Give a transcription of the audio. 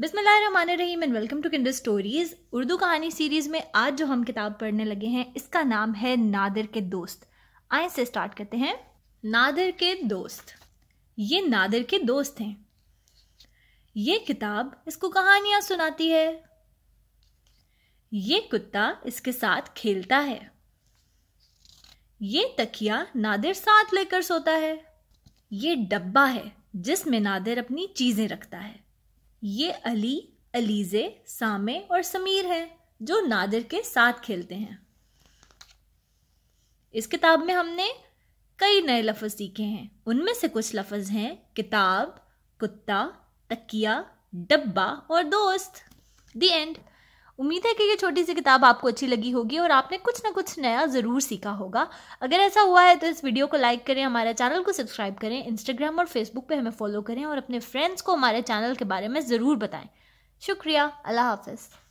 बिस्मिल्लाहिर्रहमानिर्रहीम and welcome to Kinder Stories Urdu कहानी series में आज जो हम किताब पढ़ने लगे हैं इसका नाम है नादिर के दोस्त आए से स्टार्ट करते हैं नादिर के दोस्त ये नादिर के दोस्त हैं ये किताब इसको कहानियां सुनाती है ये कुत्ता इसके साथ खेलता है ये तकिया नादिर साथ लेकर सोता है ये डब्बा है जिसमें नादिर अपनी चीजें रखता है ये अली अलीजे सामे और समीर हैं जो नादिर के साथ खेलते हैं इस किताब में हमने कई नए लफ्ज़ सीखे हैं उनमें से कुछ लफ्ज़ हैं किताब कुत्ता तकिया डब्बा और दोस्त दी एंड उम्मीद है कि ये छोटी सी किताब आपको अच्छी लगी होगी और आपने कुछ ना कुछ नया ज़रूर सीखा होगा अगर ऐसा हुआ है तो इस वीडियो को लाइक करें हमारे चैनल को सब्सक्राइब करें इंस्टाग्राम और फेसबुक पे हमें फॉलो करें और अपने फ्रेंड्स को हमारे चैनल के बारे में ज़रूर बताएं शुक्रिया अल्लाह हाफिज़